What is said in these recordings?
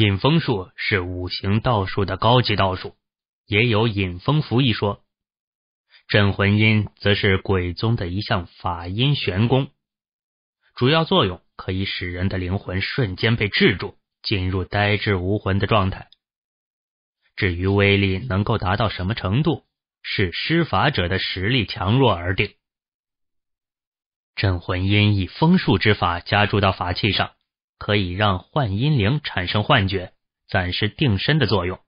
引风术是五行道术的高级道术，也有引风符一说。镇魂音则是鬼宗的一项法音玄功，主要作用可以使人的灵魂瞬间被制住，进入呆滞无魂的状态。至于威力能够达到什么程度，是施法者的实力强弱而定。镇魂音以风术之法加注到法器上。可以让幻音铃产生幻觉、暂时定身的作用，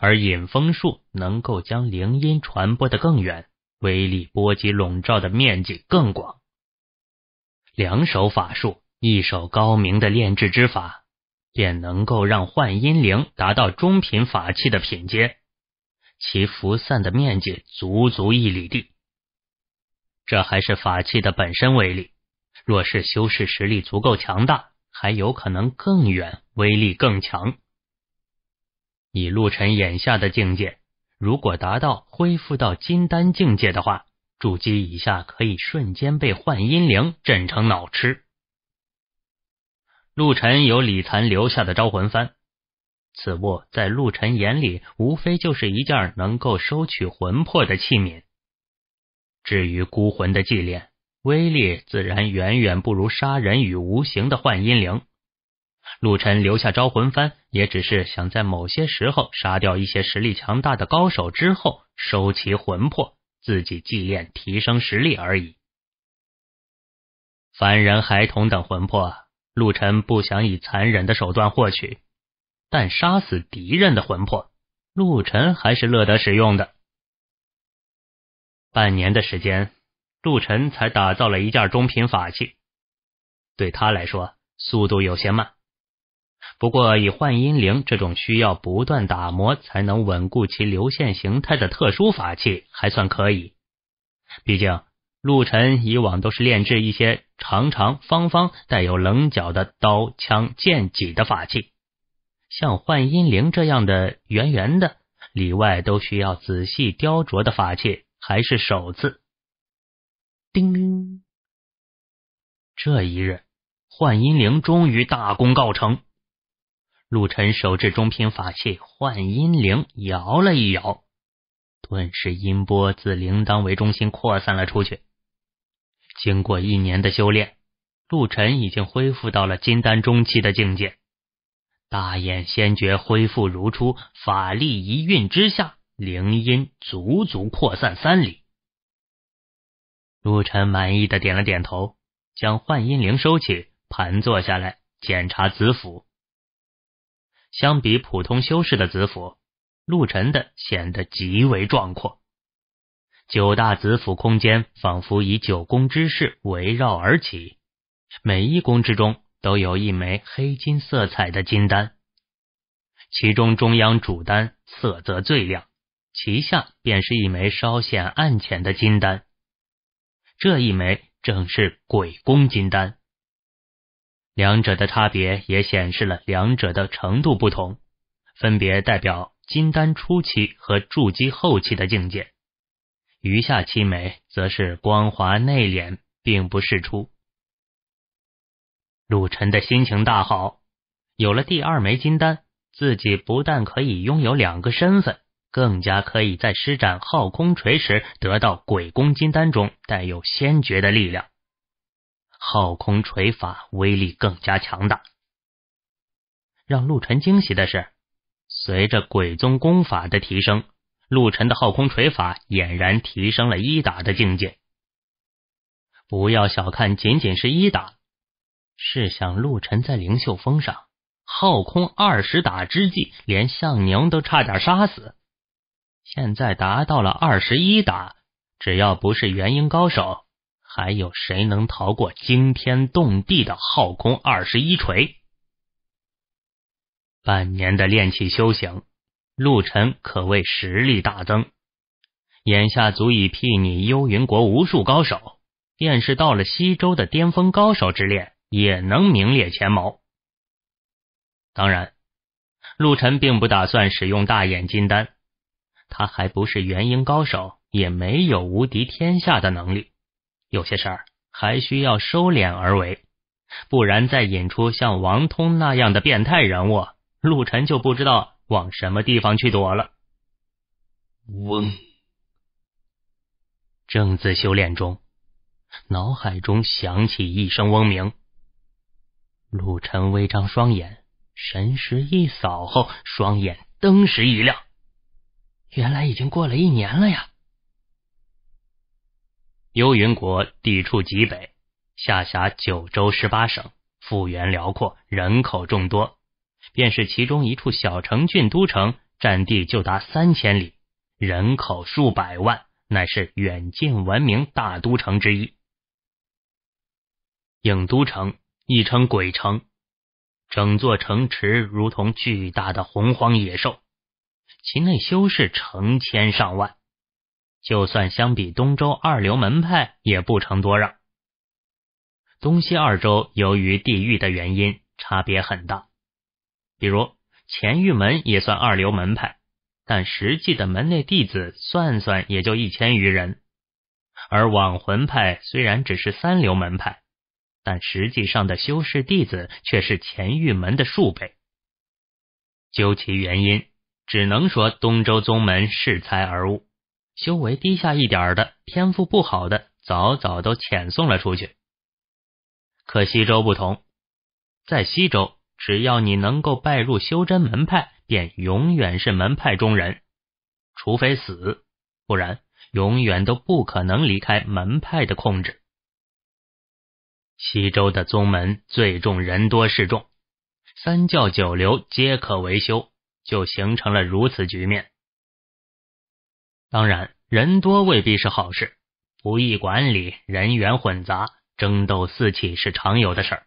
而引风术能够将铃音传播的更远，威力波及笼罩的面积更广。两手法术，一手高明的炼制之法，便能够让幻音铃达到中品法器的品阶，其辐散的面积足足一里地。这还是法器的本身威力，若是修士实力足够强大。还有可能更远，威力更强。以陆晨眼下的境界，如果达到恢复到金丹境界的话，筑基以下可以瞬间被幻阴灵震成脑痴。陆晨有李残留下的招魂幡，此物在陆晨眼里，无非就是一件能够收取魂魄的器皿。至于孤魂的祭炼。威力自然远远不如杀人与无形的幻阴灵。陆晨留下招魂幡，也只是想在某些时候杀掉一些实力强大的高手之后，收其魂魄，自己祭炼提升实力而已。凡人、孩童等魂魄，陆晨不想以残忍的手段获取，但杀死敌人的魂魄，陆晨还是乐得使用的。半年的时间。陆晨才打造了一件中品法器，对他来说速度有些慢。不过，以幻音铃这种需要不断打磨才能稳固其流线形态的特殊法器，还算可以。毕竟，陆晨以往都是炼制一些长长方方、带有棱角的刀、枪、剑、戟的法器，像幻音铃这样的圆圆的、里外都需要仔细雕琢的法器，还是首次。叮！这一日，幻音铃终于大功告成。陆晨手持中品法器幻音铃摇了一摇，顿时音波自铃铛为中心扩散了出去。经过一年的修炼，陆晨已经恢复到了金丹中期的境界，大眼仙诀恢复如初，法力一运之下，铃音足足扩散三里。陆晨满意的点了点头，将幻音铃收起，盘坐下来检查子府。相比普通修士的子府，陆晨的显得极为壮阔。九大子府空间仿佛以九宫之势围绕而起，每一宫之中都有一枚黑金色彩的金丹，其中中央主丹色泽最亮，其下便是一枚稍显暗浅的金丹。这一枚正是鬼宫金丹，两者的差别也显示了两者的程度不同，分别代表金丹初期和筑基后期的境界。余下七枚则是光滑内敛，并不释出。陆晨的心情大好，有了第二枚金丹，自己不但可以拥有两个身份。更加可以在施展昊空锤时得到鬼功金丹中带有先觉的力量，昊空锤法威力更加强大。让陆晨惊喜的是，随着鬼宗功法的提升，陆晨的昊空锤法俨然提升了一打的境界。不要小看仅仅是一打，试想陆晨在灵秀峰上昊空二十打之际，连向宁都差点杀死。现在达到了二十一打，只要不是元婴高手，还有谁能逃过惊天动地的昊空二十一锤？半年的炼气修行，陆晨可谓实力大增，眼下足以睥睨幽云国无数高手，便是到了西周的巅峰高手之列，也能名列前茅。当然，陆晨并不打算使用大眼金丹。他还不是元婴高手，也没有无敌天下的能力，有些事儿还需要收敛而为，不然再引出像王通那样的变态人物，陆晨就不知道往什么地方去躲了。嗡，正自修炼中，脑海中响起一声嗡鸣。陆晨微张双眼，神识一扫后，双眼登时一亮。原来已经过了一年了呀。幽云国地处极北，下辖九州十八省，幅员辽阔，人口众多，便是其中一处小城郡都城，占地就达三千里，人口数百万，乃是远近闻名大都城之一。影都城亦称鬼城，整座城池如同巨大的洪荒野兽。其内修士成千上万，就算相比东周二流门派也不成多让。东西二州由于地域的原因差别很大，比如前玉门也算二流门派，但实际的门内弟子算算也就一千余人；而网魂派虽然只是三流门派，但实际上的修士弟子却是前玉门的数倍。究其原因。只能说东周宗门恃才而物，修为低下一点的、天赋不好的，早早都遣送了出去。可西周不同，在西周，只要你能够拜入修真门派，便永远是门派中人，除非死，不然永远都不可能离开门派的控制。西周的宗门最重人多势众，三教九流皆可为修。就形成了如此局面。当然，人多未必是好事，不易管理，人员混杂，争斗四起是常有的事儿。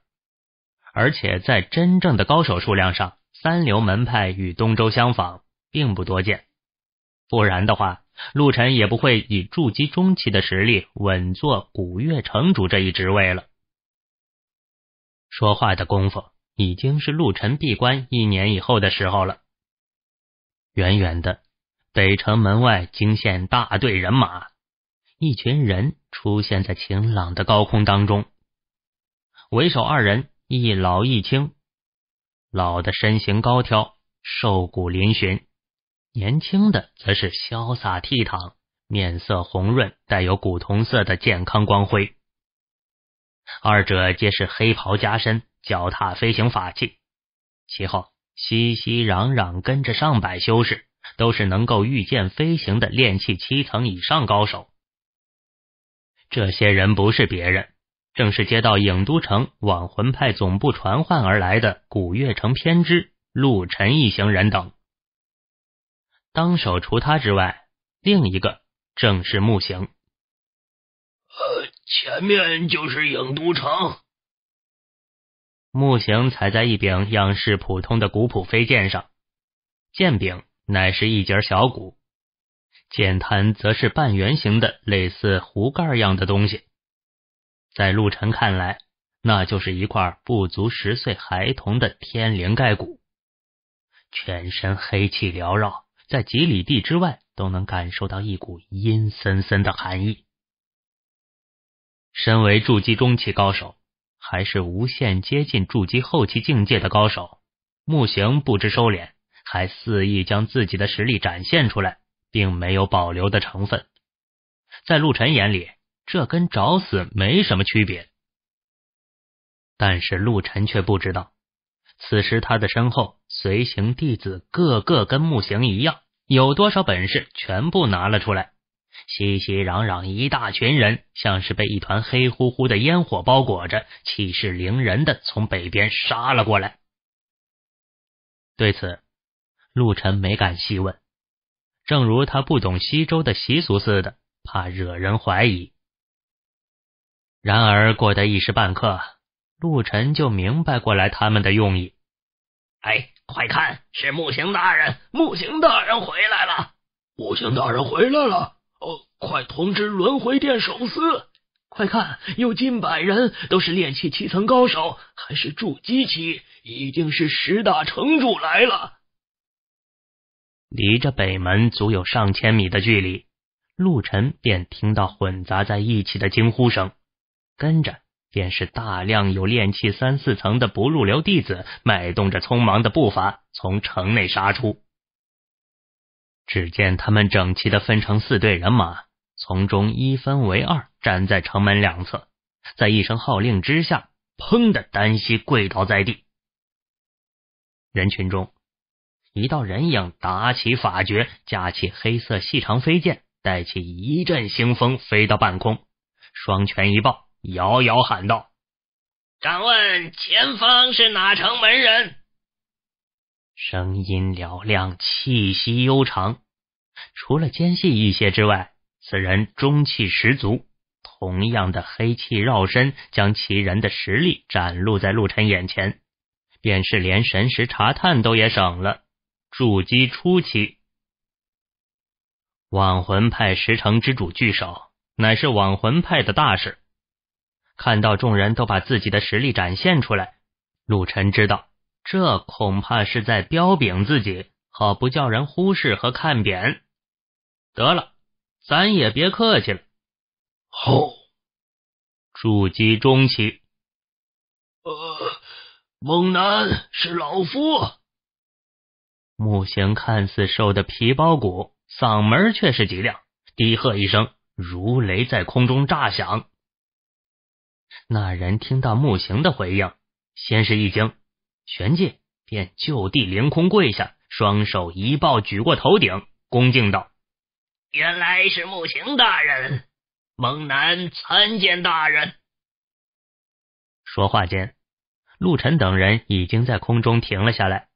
而且在真正的高手数量上，三流门派与东周相仿，并不多见。不然的话，陆晨也不会以筑基中期的实力稳坐古月城主这一职位了。说话的功夫，已经是陆晨闭关一年以后的时候了。远远的北城门外惊现大队人马，一群人出现在晴朗的高空当中。为首二人，一老一青，老的身形高挑，瘦骨嶙峋；年轻的则是潇洒倜傥，面色红润，带有古铜色的健康光辉。二者皆是黑袍加身，脚踏飞行法器，其后。熙熙攘攘，跟着上百修士，都是能够御剑飞行的炼气七层以上高手。这些人不是别人，正是接到影都城往魂派总部传唤而来的古月城偏知陆晨一行人等。当手除他之外，另一个正是木行。呃，前面就是影都城。木行踩在一柄样式普通的古朴飞剑上，剑柄乃是一节小骨，剑滩则是半圆形的类似壶盖样的东西。在陆晨看来，那就是一块不足十岁孩童的天灵盖骨，全身黑气缭绕，在几里地之外都能感受到一股阴森森的寒意。身为筑基中期高手。还是无限接近筑基后期境界的高手，木行不知收敛，还肆意将自己的实力展现出来，并没有保留的成分。在陆晨眼里，这跟找死没什么区别。但是陆晨却不知道，此时他的身后随行弟子个个跟木行一样，有多少本事全部拿了出来。熙熙攘攘，一大群人像是被一团黑乎乎的烟火包裹着，气势凌人的从北边杀了过来。对此，陆晨没敢细问，正如他不懂西周的习俗似的，怕惹人怀疑。然而，过得一时半刻，陆晨就明白过来他们的用意。哎，快看，是木行大人，木行大人回来了！木行大人回来了！哦，快通知轮回殿首司！快看，有近百人，都是炼气七层高手，还是筑基期，已经是十大城主来了。离着北门足有上千米的距离，陆晨便听到混杂在一起的惊呼声，跟着便是大量有炼气三四层的不入流弟子迈动着匆忙的步伐从城内杀出。只见他们整齐的分成四队人马，从中一分为二，站在城门两侧，在一声号令之下，砰的单膝跪倒在地。人群中，一道人影打起法诀，架起黑色细长飞剑，带起一阵腥风，飞到半空，双拳一抱，遥遥喊道：“敢问前方是哪城门人？”声音嘹亮，气息悠长，除了尖细一些之外，此人中气十足。同样的黑气绕身，将其人的实力展露在陆晨眼前，便是连神识查探都也省了。筑基初期，网魂派十城之主聚首，乃是网魂派的大事。看到众人都把自己的实力展现出来，陆晨知道。这恐怕是在标炳自己，好不叫人忽视和看扁。得了，咱也别客气了。吼！筑基中期。呃，猛男是老夫。木行看似瘦的皮包骨，嗓门却是极亮，低喝一声，如雷在空中炸响。那人听到木行的回应，先是一惊。玄界便就地凌空跪下，双手一抱举过头顶，恭敬道：“原来是木行大人，蒙南参见大人。”说话间，陆晨等人已经在空中停了下来。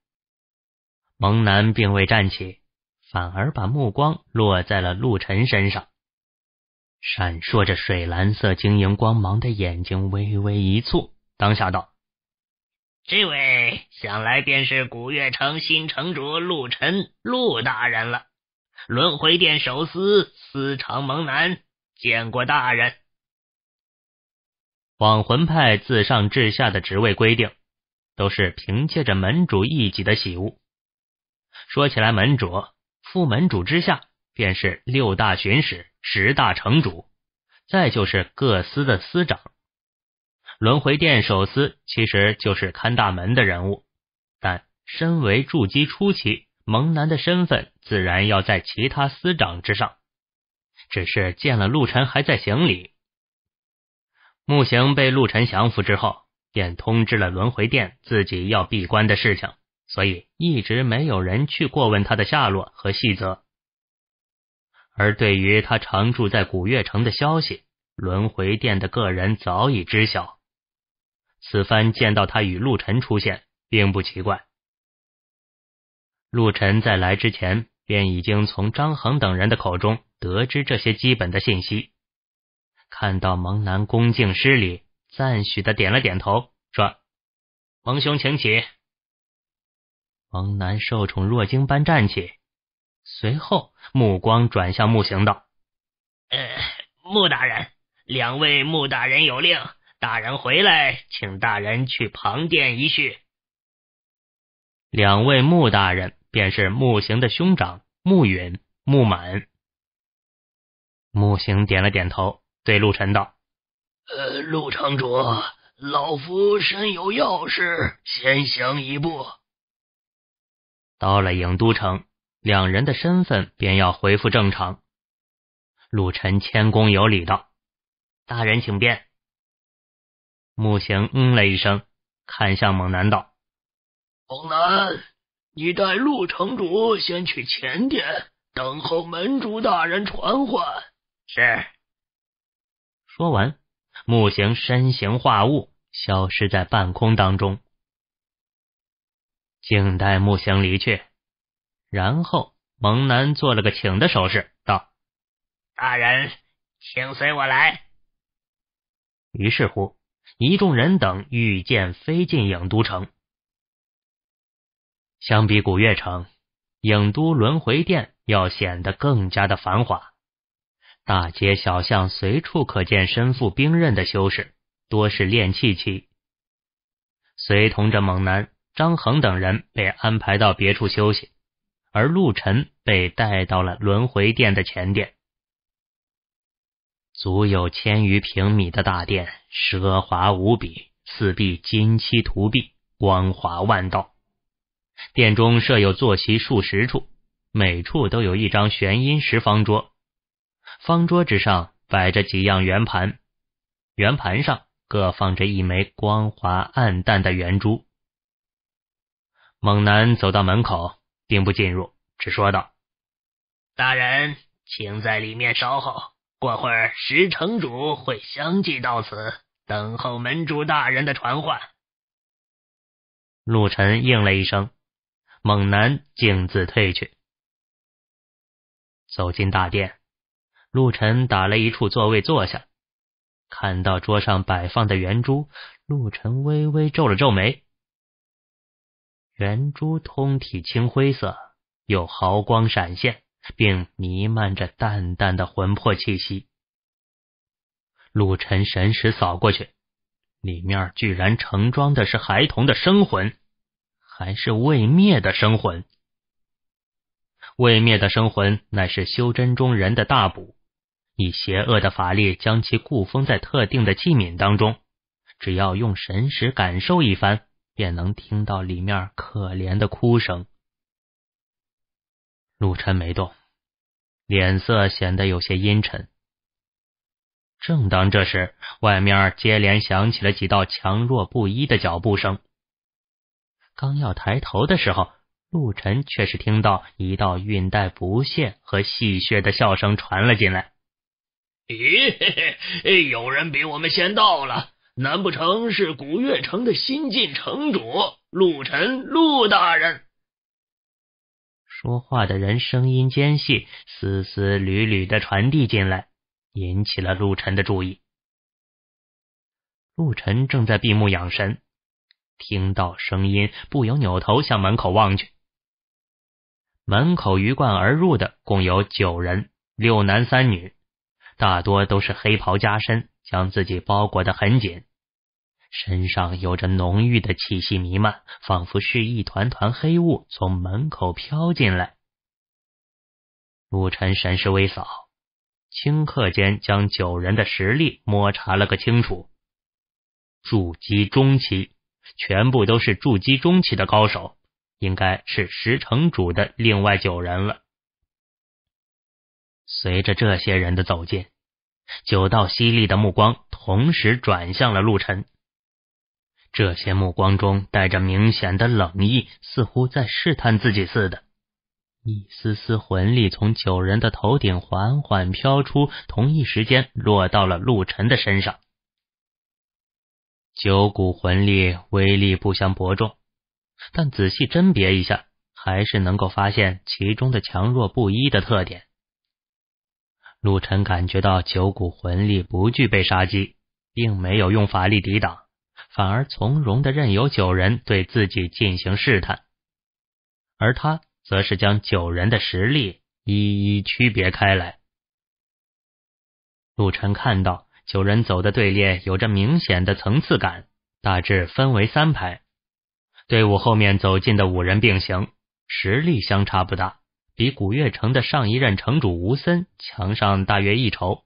蒙南并未站起，反而把目光落在了陆晨身上，闪烁着水蓝色晶莹光芒的眼睛微微一蹙，当下道。这位想来便是古月城新城主陆晨陆大人了。轮回殿首司司长蒙南，见过大人。网魂派自上至下的职位规定，都是凭借着门主一己的喜物。说起来，门主、副门主之下，便是六大巡使、十大城主，再就是各司的司长。轮回殿首司其实就是看大门的人物，但身为筑基初期蒙男的身份，自然要在其他司长之上。只是见了陆晨还在行礼，木行被陆晨降服之后，便通知了轮回殿自己要闭关的事情，所以一直没有人去过问他的下落和细则。而对于他常住在古月城的消息，轮回殿的个人早已知晓。此番见到他与陆晨出现，并不奇怪。陆晨在来之前便已经从张衡等人的口中得知这些基本的信息。看到蒙南恭敬施礼，赞许的点了点头，说：“蒙兄，请起。”蒙南受宠若惊般站起，随后目光转向穆行道：“呃，穆大人，两位穆大人有令。”大人回来，请大人去旁殿一叙。两位木大人便是木行的兄长木允、木满。木行点了点头，对陆晨道：“呃，陆城主，老夫身有要事，先行一步。”到了郢都城，两人的身份便要恢复正常。陆晨谦恭有礼道：“大人请便。”穆行嗯了一声，看向猛男道：“猛男，你带陆城主先去前殿等候门主大人传唤。”是。说完，穆行身形化雾，消失在半空当中。静待穆行离去，然后猛男做了个请的手势，道：“大人，请随我来。”于是乎。一众人等御剑飞进影都城。相比古月城，影都轮回殿要显得更加的繁华，大街小巷随处可见身负兵刃的修士，多是练气期。随同着猛男张衡等人被安排到别处休息，而陆晨被带到了轮回殿的前殿。足有千余平米的大殿，奢华无比，四壁金漆涂壁，光华万道。殿中设有坐席数十处，每处都有一张玄阴石方桌，方桌之上摆着几样圆盘，圆盘上各放着一枚光滑暗淡的圆珠。猛男走到门口，并不进入，只说道：“大人，请在里面稍候。”过会儿，石城主会相继到此等候门主大人的传唤。陆晨应了一声，猛男径自退去。走进大殿，陆晨打了一处座位坐下，看到桌上摆放的圆珠，陆晨微微皱了皱眉。圆珠通体青灰色，有毫光闪现。并弥漫着淡淡的魂魄气息。陆晨神识扫过去，里面居然盛装的是孩童的生魂，还是未灭的生魂？未灭的生魂乃是修真中人的大补，以邪恶的法力将其固封在特定的器皿当中，只要用神识感受一番，便能听到里面可怜的哭声。陆晨没动，脸色显得有些阴沉。正当这时，外面接连响起了几道强弱不一的脚步声。刚要抬头的时候，陆晨却是听到一道韵带不屑和戏谑的笑声传了进来：“咦，嘿嘿，有人比我们先到了？难不成是古月城的新晋城主陆晨，陆大人？”说话的人声音尖细，丝丝缕缕的传递进来，引起了陆晨的注意。陆晨正在闭目养神，听到声音，不由扭头向门口望去。门口鱼贯而入的共有九人，六男三女，大多都是黑袍加身，将自己包裹的很紧。身上有着浓郁的气息弥漫，仿佛是一团团黑雾从门口飘进来。陆晨神识微扫，顷刻间将九人的实力摸查了个清楚。筑基中期，全部都是筑基中期的高手，应该是十城主的另外九人了。随着这些人的走近，九道犀利的目光同时转向了陆晨。这些目光中带着明显的冷意，似乎在试探自己似的。一丝丝魂力从九人的头顶缓缓飘出，同一时间落到了陆晨的身上。九股魂力威力不相伯仲，但仔细甄别一下，还是能够发现其中的强弱不一的特点。陆晨感觉到九股魂力不具备杀机，并没有用法力抵挡。反而从容的任由九人对自己进行试探，而他则是将九人的实力一一区别开来。陆晨看到九人走的队列有着明显的层次感，大致分为三排。队伍后面走进的五人并行，实力相差不大，比古月城的上一任城主吴森强上大约一筹。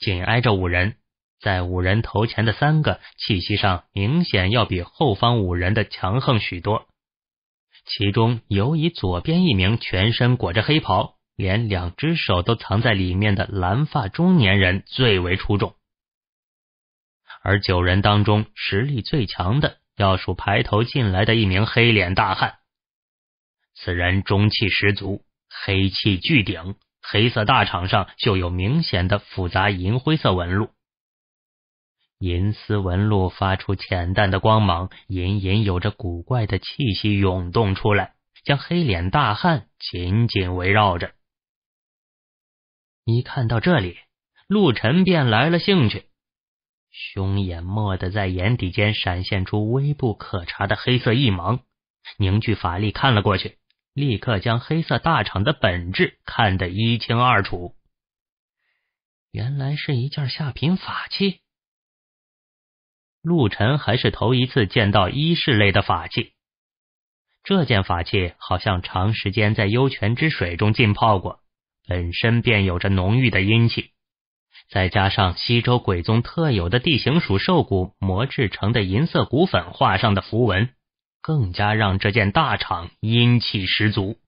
紧挨着五人。在五人头前的三个，气息上明显要比后方五人的强横许多。其中尤以左边一名全身裹着黑袍，连两只手都藏在里面的蓝发中年人最为出众。而九人当中实力最强的，要数排头进来的一名黑脸大汉。此人中气十足，黑气聚顶，黑色大场上就有明显的复杂银灰色纹路。银丝纹路发出浅淡的光芒，隐隐有着古怪的气息涌动出来，将黑脸大汉紧紧围绕着。一看到这里，陆晨便来了兴趣，凶眼蓦地在眼底间闪现出微不可察的黑色一芒，凝聚法力看了过去，立刻将黑色大氅的本质看得一清二楚。原来是一件下品法器。陆尘还是头一次见到衣饰类的法器，这件法器好像长时间在幽泉之水中浸泡过，本身便有着浓郁的阴气，再加上西周鬼宗特有的地形属兽骨磨制成的银色骨粉画上的符文，更加让这件大厂阴气十足。